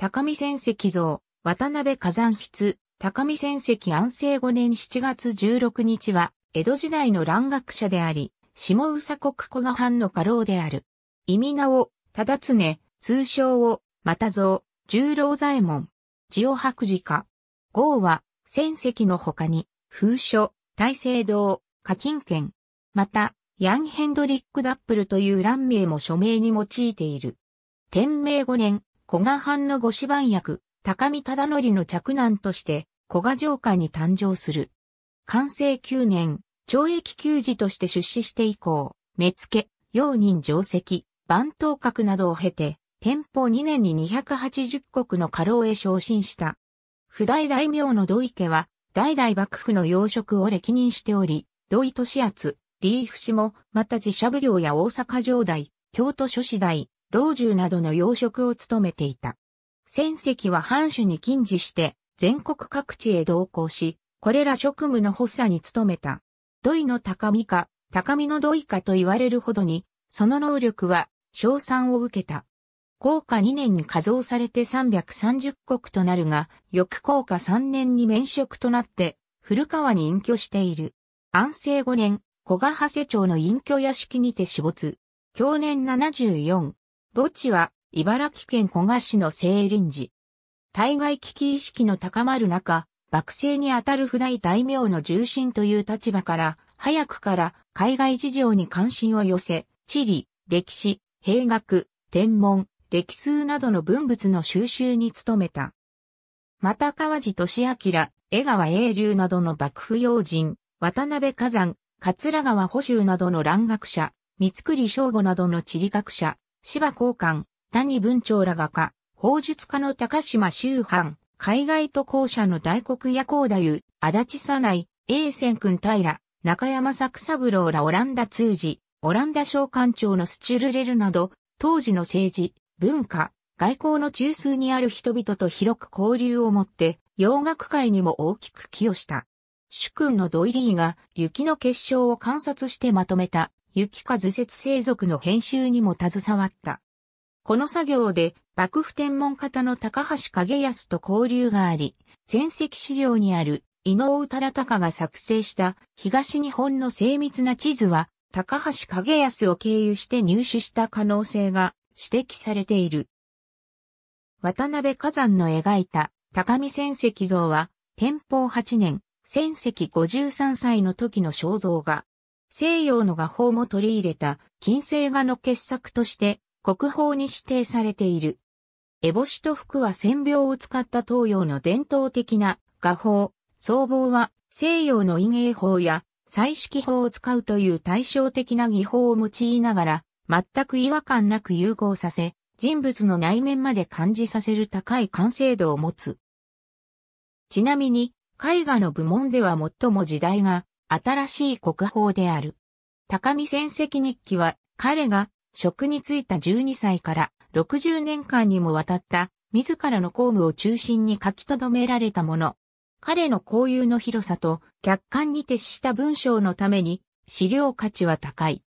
高見戦石像、渡辺火山筆、高見戦石安政5年7月16日は、江戸時代の蘭学者であり、下宇佐国古賀藩の家老である。意味名を、忠常、通称を、また像、十郎左衛門、千代白寺家。号は、戦石の他に、風書、大聖堂、課金券。また、ヤン・ヘンドリック・ダップルという蘭名も署名に用いている。天明5年、古賀藩の御師番役、高見忠則の嫡男として、古賀城下に誕生する。完成9年、懲役休時として出資して以降、目付、用人定石、番頭閣などを経て、天保2年に280国の家老へ昇進した。不代大名の土井家は、代々幕府の養殖を歴任しており、土井利厚、リーフ氏も、また自社奉行や大阪城代、京都諸市代、老中などの要職を務めていた。戦績は藩主に禁じして、全国各地へ同行し、これら職務の補佐に努めた。土井の高見か、高見の土井かと言われるほどに、その能力は、賞賛を受けた。高下2年に加増されて330国となるが、翌高下3年に免職となって、古川に隠居している。安政5年、小賀長谷町の隠居屋敷にて死没。去年74。墓地は茨城県古河市の西林寺。対外危機意識の高まる中、幕政にあたる普代大名の重臣という立場から、早くから海外事情に関心を寄せ、地理、歴史、兵学、天文、歴数などの文物の収集に努めた。また川地俊明、江川英流などの幕府要人、渡辺火山、桂川補修などの蘭学者、三栗正吾などの地理学者、芝公館、谷文長ら画家、法術家の高島周藩、海外渡航者の大黒屋光太夫、足立さない、永仙君平、中山作三郎らオランダ通事、オランダ商館長のスチュルレルなど、当時の政治、文化、外交の中枢にある人々と広く交流を持って、洋楽界にも大きく寄与した。主君のドイリーが雪の結晶を観察してまとめた雪か図節生族の編集にも携わった。この作業で、幕府天文方の高橋景康と交流があり、全席資料にある井上忠敬が作成した東日本の精密な地図は、高橋景康を経由して入手した可能性が指摘されている。渡辺火山の描いた高見戦石像は、天保8年、戦石53歳の時の肖像画。西洋の画法も取り入れた金星画の傑作として国宝に指定されている。烏帽子と服は線描を使った東洋の伝統的な画法、僧帽は西洋の陰影法や彩色法を使うという対照的な技法を用いながら全く違和感なく融合させ、人物の内面まで感じさせる高い完成度を持つ。ちなみに、絵画の部門では最も時代が新しい国宝である。高見戦績日記は、彼が職に就いた12歳から60年間にもわたった自らの公務を中心に書き留められたもの。彼の交友の広さと客観に徹した文章のために資料価値は高い。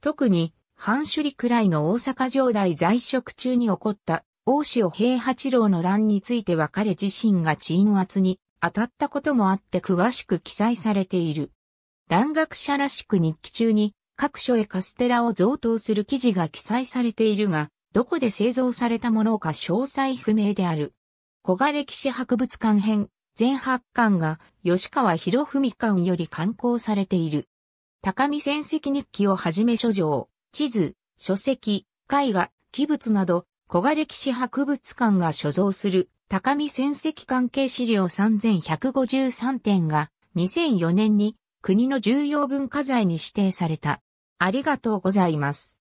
特に、半首里くらいの大阪城代在職中に起こった大塩平八郎の乱については彼自身が鎮圧に当たったこともあって詳しく記載されている。蘭学者らしく日記中に各所へカステラを贈答する記事が記載されているが、どこで製造されたものか詳細不明である。小賀歴史博物館編、全八巻が吉川博文館より刊行されている。高見戦績日記をはじめ書状、地図、書籍、絵画、器物など、小賀歴史博物館が所蔵する高見戦績関係資料3153点が2004年に国の重要文化財に指定された。ありがとうございます。